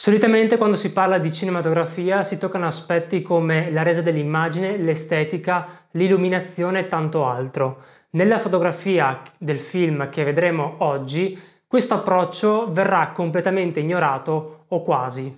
Solitamente quando si parla di cinematografia si toccano aspetti come la resa dell'immagine, l'estetica, l'illuminazione e tanto altro. Nella fotografia del film che vedremo oggi, questo approccio verrà completamente ignorato o quasi.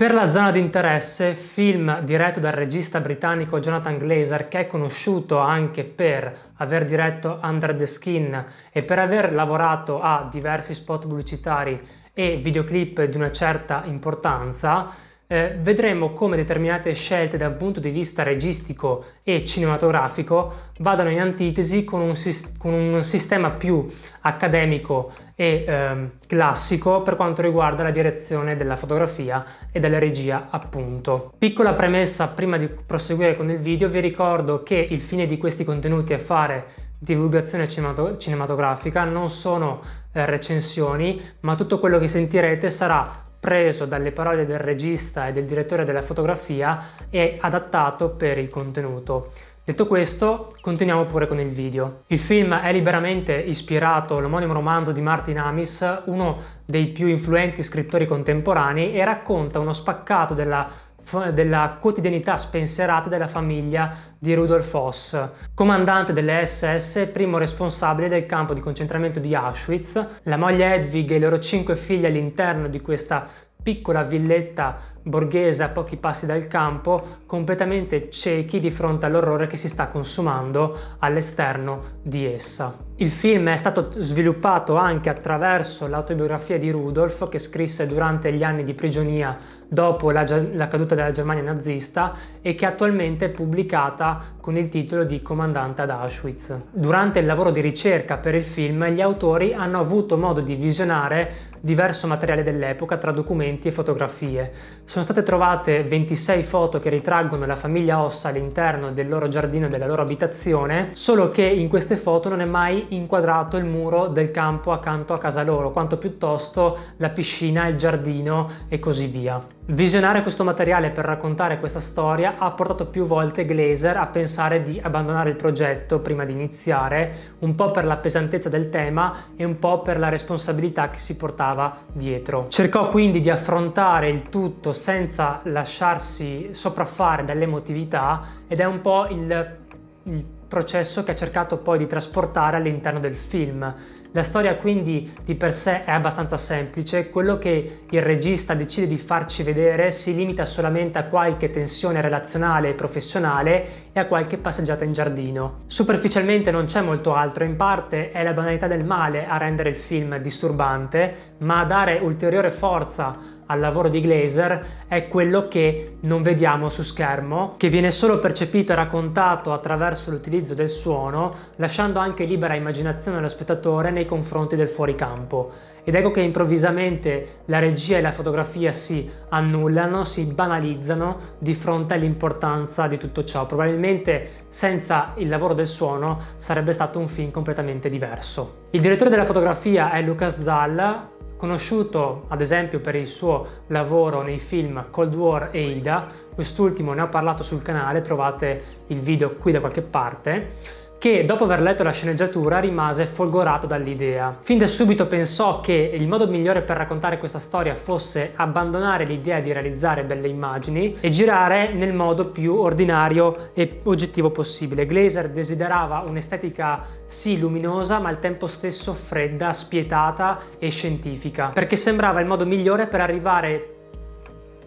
Per la zona di interesse, film diretto dal regista britannico Jonathan Glazer, che è conosciuto anche per aver diretto Under the Skin e per aver lavorato a diversi spot pubblicitari e videoclip di una certa importanza, eh, vedremo come determinate scelte da un punto di vista registico e cinematografico vadano in antitesi con un, con un sistema più accademico e ehm, classico per quanto riguarda la direzione della fotografia e della regia appunto. Piccola premessa prima di proseguire con il video, vi ricordo che il fine di questi contenuti è fare divulgazione cinematografica, non sono eh, recensioni, ma tutto quello che sentirete sarà preso dalle parole del regista e del direttore della fotografia e adattato per il contenuto. Detto questo, continuiamo pure con il video. Il film è liberamente ispirato all'omonimo romanzo di Martin Amis, uno dei più influenti scrittori contemporanei, e racconta uno spaccato della della quotidianità spensierata della famiglia di Rudolf Hoss, comandante delle SS, e primo responsabile del campo di concentramento di Auschwitz. La moglie Hedwig e i loro cinque figli all'interno di questa piccola villetta borghese a pochi passi dal campo, completamente ciechi di fronte all'orrore che si sta consumando all'esterno di essa. Il film è stato sviluppato anche attraverso l'autobiografia di Rudolf che scrisse durante gli anni di prigionia dopo la, la caduta della Germania nazista e che attualmente è pubblicata con il titolo di Comandante ad Auschwitz. Durante il lavoro di ricerca per il film gli autori hanno avuto modo di visionare diverso materiale dell'epoca tra documenti e fotografie. Sono state trovate 26 foto che ritraggono la famiglia Ossa all'interno del loro giardino e della loro abitazione, solo che in queste foto non è mai inquadrato il muro del campo accanto a casa loro, quanto piuttosto la piscina, il giardino e così via. Visionare questo materiale per raccontare questa storia ha portato più volte Glazer a pensare di abbandonare il progetto prima di iniziare, un po' per la pesantezza del tema e un po' per la responsabilità che si portava dietro. Cercò quindi di affrontare il tutto senza lasciarsi sopraffare dall'emotività ed è un po' il, il processo che ha cercato poi di trasportare all'interno del film la storia quindi di per sé è abbastanza semplice, quello che il regista decide di farci vedere si limita solamente a qualche tensione relazionale e professionale e a qualche passeggiata in giardino. Superficialmente non c'è molto altro, in parte è la banalità del male a rendere il film disturbante, ma a dare ulteriore forza al lavoro di Glaser è quello che non vediamo su schermo, che viene solo percepito e raccontato attraverso l'utilizzo del suono, lasciando anche libera immaginazione allo spettatore nei confronti del fuoricampo. Ed ecco che improvvisamente la regia e la fotografia si annullano, si banalizzano di fronte all'importanza di tutto ciò. Probabilmente senza il lavoro del suono sarebbe stato un film completamente diverso. Il direttore della fotografia è Lucas Zalla, conosciuto ad esempio per il suo lavoro nei film Cold War e Ida, quest'ultimo ne ho parlato sul canale, trovate il video qui da qualche parte che dopo aver letto la sceneggiatura rimase folgorato dall'idea. Fin da subito pensò che il modo migliore per raccontare questa storia fosse abbandonare l'idea di realizzare belle immagini e girare nel modo più ordinario e oggettivo possibile. Glazer desiderava un'estetica sì luminosa ma al tempo stesso fredda, spietata e scientifica perché sembrava il modo migliore per arrivare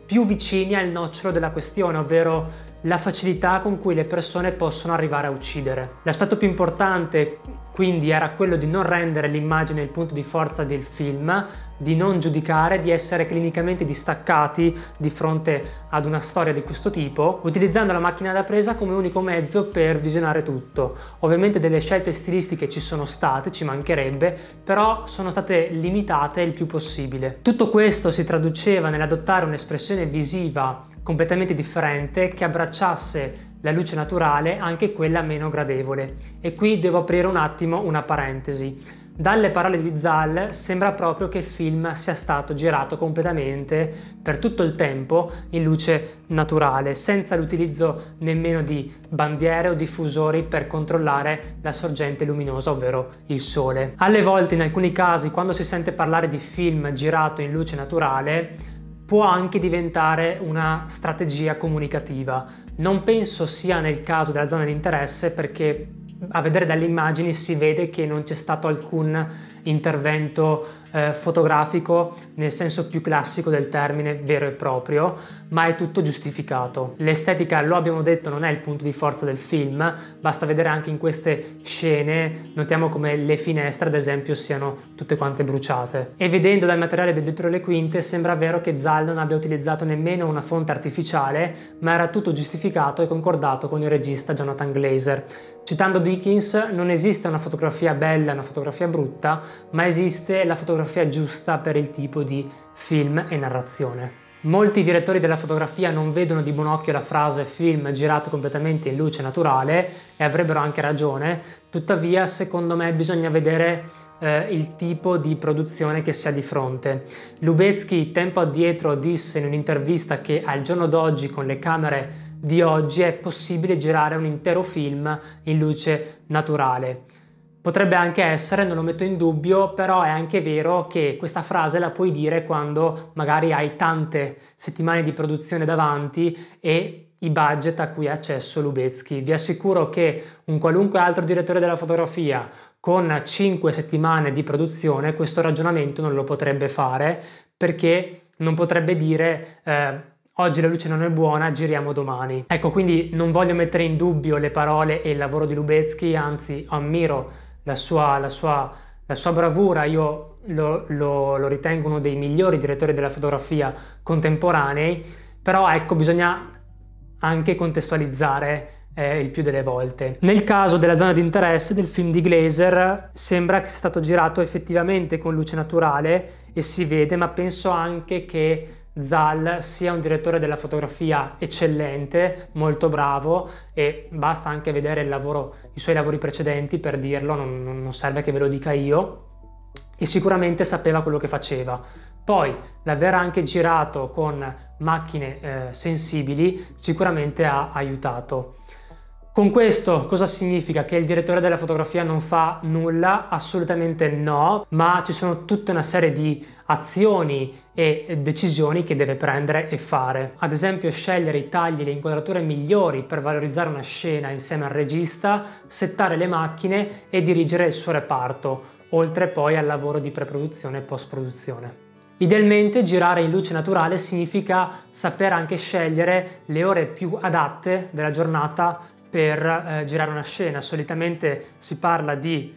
più vicini al nocciolo della questione, ovvero la facilità con cui le persone possono arrivare a uccidere. L'aspetto più importante quindi era quello di non rendere l'immagine il punto di forza del film, di non giudicare, di essere clinicamente distaccati di fronte ad una storia di questo tipo, utilizzando la macchina da presa come unico mezzo per visionare tutto. Ovviamente delle scelte stilistiche ci sono state, ci mancherebbe, però sono state limitate il più possibile. Tutto questo si traduceva nell'adottare un'espressione visiva completamente differente che abbracciasse la luce naturale, anche quella meno gradevole. E qui devo aprire un attimo una parentesi. Dalle parole di Zal sembra proprio che il film sia stato girato completamente per tutto il tempo in luce naturale, senza l'utilizzo nemmeno di bandiere o diffusori per controllare la sorgente luminosa, ovvero il sole. Alle volte, in alcuni casi, quando si sente parlare di film girato in luce naturale, può anche diventare una strategia comunicativa. Non penso sia nel caso della zona di interesse perché a vedere dalle immagini si vede che non c'è stato alcun intervento eh, fotografico nel senso più classico del termine vero e proprio, ma è tutto giustificato. L'estetica, lo abbiamo detto, non è il punto di forza del film, basta vedere anche in queste scene, notiamo come le finestre ad esempio siano tutte quante bruciate. E vedendo dal materiale del dietro le quinte sembra vero che Zal non abbia utilizzato nemmeno una fonte artificiale, ma era tutto giustificato e concordato con il regista Jonathan Glazer Citando Dickens, non esiste una fotografia bella e una fotografia brutta, ma esiste la fotografia giusta per il tipo di film e narrazione. Molti direttori della fotografia non vedono di buon occhio la frase film girato completamente in luce naturale e avrebbero anche ragione, tuttavia secondo me bisogna vedere eh, il tipo di produzione che si ha di fronte. Lubetzky tempo addietro disse in un'intervista che al giorno d'oggi con le camere di oggi è possibile girare un intero film in luce naturale. Potrebbe anche essere, non lo metto in dubbio, però è anche vero che questa frase la puoi dire quando magari hai tante settimane di produzione davanti e i budget a cui ha accesso Lubetzky. Vi assicuro che un qualunque altro direttore della fotografia con 5 settimane di produzione questo ragionamento non lo potrebbe fare perché non potrebbe dire eh, oggi la luce non è buona, giriamo domani. Ecco, quindi non voglio mettere in dubbio le parole e il lavoro di Lubeschi, anzi ammiro la sua, la sua, la sua bravura, io lo, lo, lo ritengo uno dei migliori direttori della fotografia contemporanei, però ecco, bisogna anche contestualizzare eh, il più delle volte. Nel caso della zona di interesse del film di Glaser sembra che sia stato girato effettivamente con luce naturale e si vede, ma penso anche che Zal sia un direttore della fotografia eccellente, molto bravo e basta anche vedere lavoro, i suoi lavori precedenti per dirlo, non, non serve che ve lo dica io, e sicuramente sapeva quello che faceva. Poi l'aver anche girato con macchine eh, sensibili sicuramente ha aiutato. Con questo cosa significa? Che il direttore della fotografia non fa nulla? Assolutamente no, ma ci sono tutta una serie di azioni e decisioni che deve prendere e fare. Ad esempio scegliere i tagli e le inquadrature migliori per valorizzare una scena insieme al regista, settare le macchine e dirigere il suo reparto, oltre poi al lavoro di preproduzione e post-produzione. Idealmente girare in luce naturale significa saper anche scegliere le ore più adatte della giornata per eh, girare una scena. Solitamente si parla di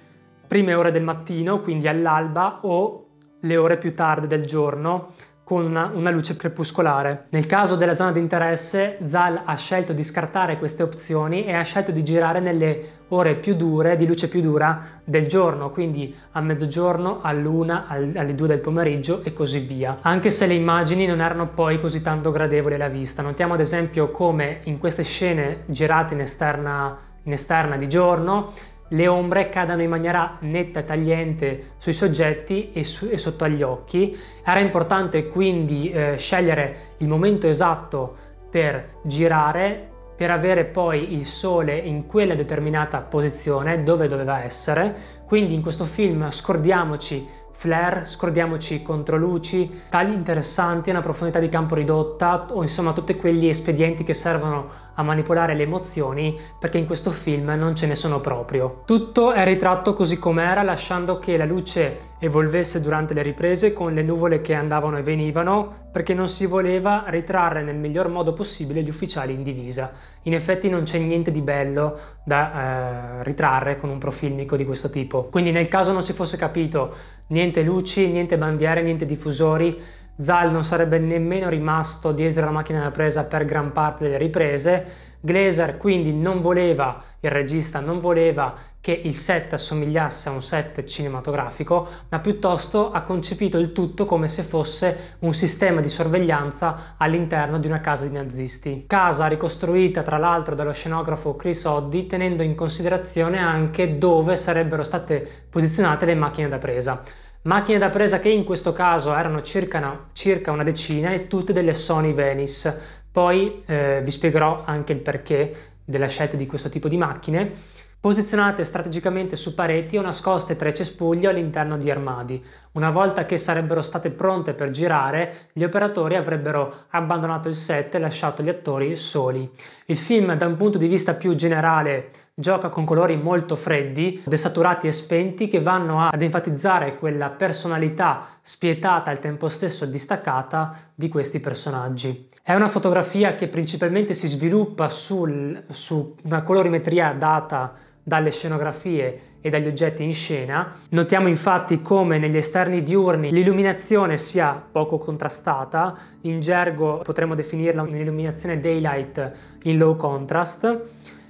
prime ore del mattino, quindi all'alba, o le ore più tarde del giorno, con una, una, luce crepuscolare. Nel caso della zona di interesse, Zal ha scelto di scartare queste opzioni e ha scelto di girare nelle ore più dure, di luce più dura del giorno, quindi a mezzogiorno, all'una, al, alle due del pomeriggio e così via. Anche se le immagini non erano poi così tanto gradevoli alla vista. Notiamo ad esempio come in queste scene girate in esterna, in esterna di giorno le ombre cadano in maniera netta e tagliente sui soggetti e, su, e sotto agli occhi. Era importante quindi eh, scegliere il momento esatto per girare per avere poi il sole in quella determinata posizione dove doveva essere. Quindi in questo film scordiamoci flare, scordiamoci controluci, tagli interessanti, una profondità di campo ridotta o insomma tutti quegli espedienti che servono a manipolare le emozioni perché in questo film non ce ne sono proprio. Tutto è ritratto così com'era lasciando che la luce evolvesse durante le riprese con le nuvole che andavano e venivano perché non si voleva ritrarre nel miglior modo possibile gli ufficiali in divisa. In effetti non c'è niente di bello da eh, ritrarre con un profilmico di questo tipo. Quindi nel caso non si fosse capito niente luci, niente bandiere, niente diffusori. Zal non sarebbe nemmeno rimasto dietro la macchina da presa per gran parte delle riprese. Glazer quindi non voleva, il regista non voleva che il set assomigliasse a un set cinematografico, ma piuttosto ha concepito il tutto come se fosse un sistema di sorveglianza all'interno di una casa di nazisti. Casa ricostruita tra l'altro dallo scenografo Chris Oddi tenendo in considerazione anche dove sarebbero state posizionate le macchine da presa. Macchine da presa che in questo caso erano circa una, circa una decina e tutte delle Sony Venice. Poi eh, vi spiegherò anche il perché della scelta di questo tipo di macchine posizionate strategicamente su pareti o nascoste tra i cespugli all'interno di armadi. Una volta che sarebbero state pronte per girare, gli operatori avrebbero abbandonato il set e lasciato gli attori soli. Il film, da un punto di vista più generale, gioca con colori molto freddi, desaturati e spenti che vanno ad enfatizzare quella personalità spietata e al tempo stesso distaccata di questi personaggi. È una fotografia che principalmente si sviluppa sul, su una colorimetria data dalle scenografie e dagli oggetti in scena. Notiamo infatti come negli esterni diurni l'illuminazione sia poco contrastata, in gergo potremmo definirla un'illuminazione daylight in low contrast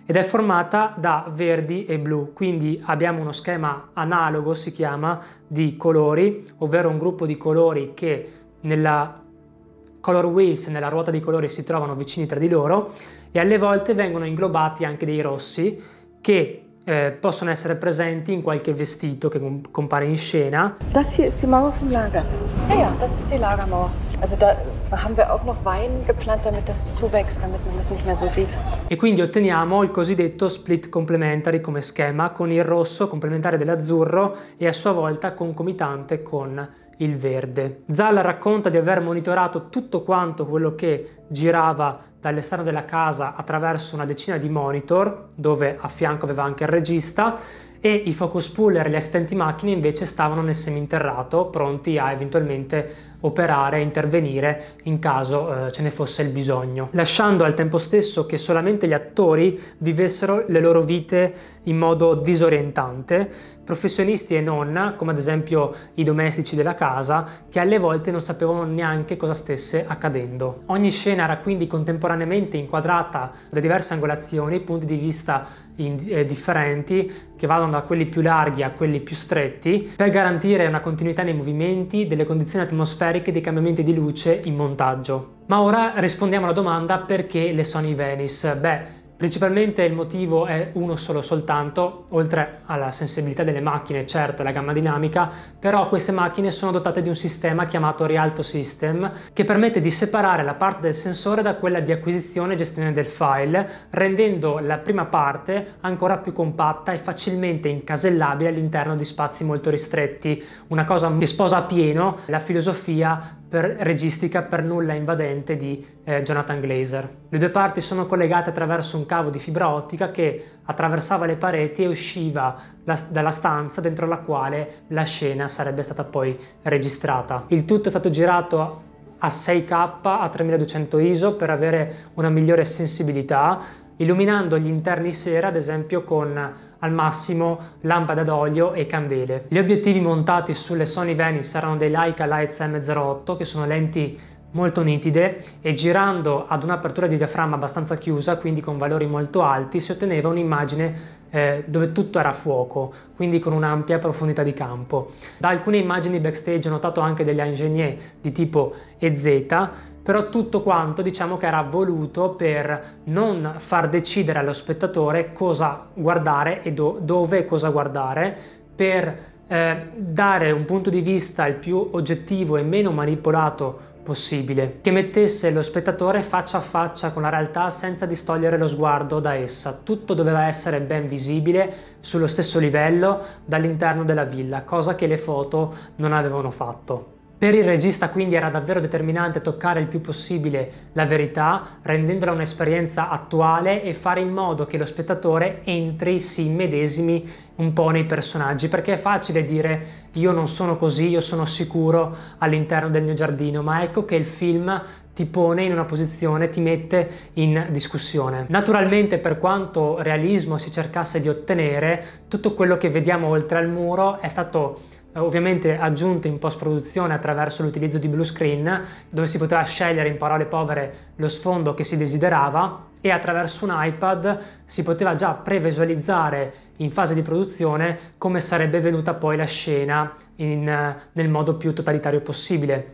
ed è formata da verdi e blu, quindi abbiamo uno schema analogo, si chiama, di colori, ovvero un gruppo di colori che nella color wheels, nella ruota di colori, si trovano vicini tra di loro e alle volte vengono inglobati anche dei rossi che eh, possono essere presenti in qualche vestito che compare in scena. Das hier ist die Mauer vom Lager. Ja, ja, das ist die Lagermauer. Also da haben wir auch noch Wein gepflanzt, damit das zuwächst, damit man das nicht mehr so sieht. E quindi otteniamo il cosiddetto split complementary come schema, con il rosso complementare dell'azzurro e a sua volta concomitante con il verde. Zalla racconta di aver monitorato tutto quanto quello che girava dall'esterno della casa attraverso una decina di monitor, dove a fianco aveva anche il regista, e i focus puller e gli assistenti macchine invece stavano nel seminterrato, pronti a eventualmente operare e intervenire in caso eh, ce ne fosse il bisogno, lasciando al tempo stesso che solamente gli attori vivessero le loro vite in modo disorientante, professionisti e nonna, come ad esempio i domestici della casa, che alle volte non sapevano neanche cosa stesse accadendo. Ogni scena era quindi contemporaneamente inquadrata da diverse angolazioni, punti di vista in, eh, differenti che vadano da quelli più larghi a quelli più stretti per garantire una continuità nei movimenti, delle condizioni atmosferiche cariche dei cambiamenti di luce in montaggio. Ma ora rispondiamo alla domanda perché le Sony Venice? Beh, Principalmente il motivo è uno solo soltanto, oltre alla sensibilità delle macchine, certo, e la gamma dinamica, però queste macchine sono dotate di un sistema chiamato Rialto System che permette di separare la parte del sensore da quella di acquisizione e gestione del file, rendendo la prima parte ancora più compatta e facilmente incasellabile all'interno di spazi molto ristretti, una cosa che sposa a pieno la filosofia per registica per nulla invadente di eh, Jonathan Glazer. Le due parti sono collegate attraverso un cavo di fibra ottica che attraversava le pareti e usciva la, dalla stanza dentro la quale la scena sarebbe stata poi registrata. Il tutto è stato girato a 6K a 3200 ISO per avere una migliore sensibilità, illuminando gli interni sera ad esempio con al massimo lampada d'olio e candele. Gli obiettivi montati sulle Sony Venice erano dei Leica Lights M08 che sono lenti molto nitide e girando ad un'apertura di diaframma abbastanza chiusa, quindi con valori molto alti, si otteneva un'immagine eh, dove tutto era fuoco, quindi con un'ampia profondità di campo. Da alcune immagini backstage ho notato anche degli ingegneri di tipo EZ, però tutto quanto diciamo che era voluto per non far decidere allo spettatore cosa guardare e do dove cosa guardare, per eh, dare un punto di vista il più oggettivo e meno manipolato possibile, che mettesse lo spettatore faccia a faccia con la realtà senza distogliere lo sguardo da essa. Tutto doveva essere ben visibile, sullo stesso livello, dall'interno della villa, cosa che le foto non avevano fatto. Per il regista quindi era davvero determinante toccare il più possibile la verità, rendendola un'esperienza attuale e fare in modo che lo spettatore entri, si immedesimi un po' nei personaggi, perché è facile dire io non sono così, io sono sicuro all'interno del mio giardino, ma ecco che il film ti pone in una posizione, ti mette in discussione. Naturalmente per quanto realismo si cercasse di ottenere, tutto quello che vediamo oltre al muro è stato eh, ovviamente aggiunto in post produzione attraverso l'utilizzo di blue screen dove si poteva scegliere in parole povere lo sfondo che si desiderava e attraverso un iPad si poteva già previsualizzare in fase di produzione come sarebbe venuta poi la scena in, eh, nel modo più totalitario possibile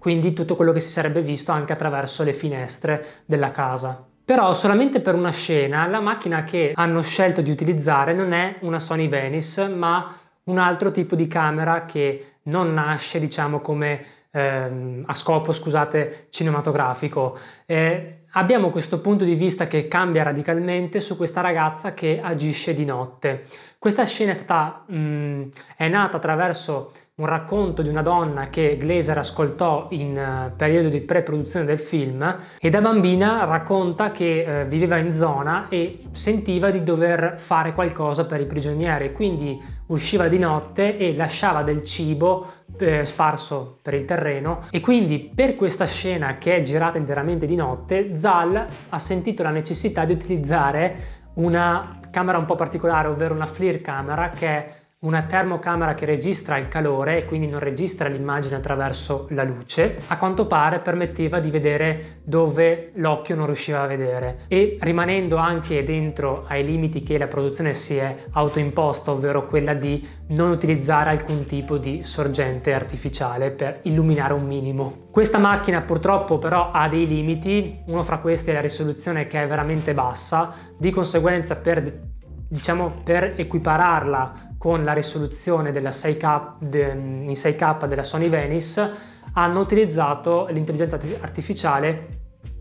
quindi tutto quello che si sarebbe visto anche attraverso le finestre della casa. Però solamente per una scena la macchina che hanno scelto di utilizzare non è una Sony Venice, ma un altro tipo di camera che non nasce, diciamo, come ehm, a scopo, scusate, cinematografico. Eh, abbiamo questo punto di vista che cambia radicalmente su questa ragazza che agisce di notte. Questa scena è, stata, mh, mm, è nata attraverso un racconto di una donna che Glaser ascoltò in eh, periodo di pre-produzione del film e da bambina racconta che eh, viveva in zona e sentiva di dover fare qualcosa per i prigionieri, quindi usciva di notte e lasciava del cibo eh, sparso per il terreno e quindi per questa scena che è girata interamente di notte, Zal ha sentito la necessità di utilizzare una camera un po' particolare, ovvero una FLIR camera che una termocamera che registra il calore e quindi non registra l'immagine attraverso la luce, a quanto pare permetteva di vedere dove l'occhio non riusciva a vedere e rimanendo anche dentro ai limiti che la produzione si è autoimposta, ovvero quella di non utilizzare alcun tipo di sorgente artificiale per illuminare un minimo. Questa macchina purtroppo però ha dei limiti, uno fra questi è la risoluzione che è veramente bassa, di conseguenza per diciamo per equipararla con la risoluzione della 6K, de, in 6K della Sony Venice hanno utilizzato l'intelligenza artificiale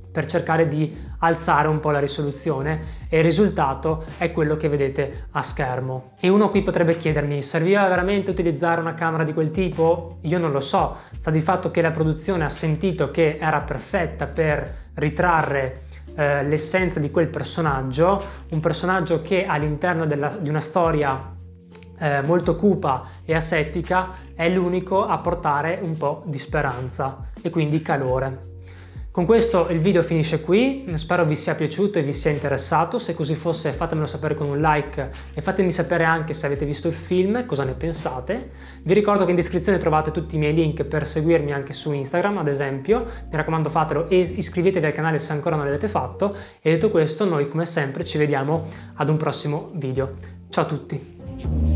per cercare di alzare un po' la risoluzione e il risultato è quello che vedete a schermo. E uno qui potrebbe chiedermi, serviva veramente utilizzare una camera di quel tipo? Io non lo so, sta di fatto che la produzione ha sentito che era perfetta per ritrarre eh, l'essenza di quel personaggio, un personaggio che all'interno della, di una storia eh, molto cupa e asettica è l'unico a portare un po' di speranza e quindi calore. Con questo il video finisce qui, spero vi sia piaciuto e vi sia interessato, se così fosse fatemelo sapere con un like e fatemi sapere anche se avete visto il film, cosa ne pensate. Vi ricordo che in descrizione trovate tutti i miei link per seguirmi anche su Instagram ad esempio, mi raccomando fatelo e iscrivetevi al canale se ancora non l'avete fatto e detto questo noi come sempre ci vediamo ad un prossimo video. Ciao a tutti!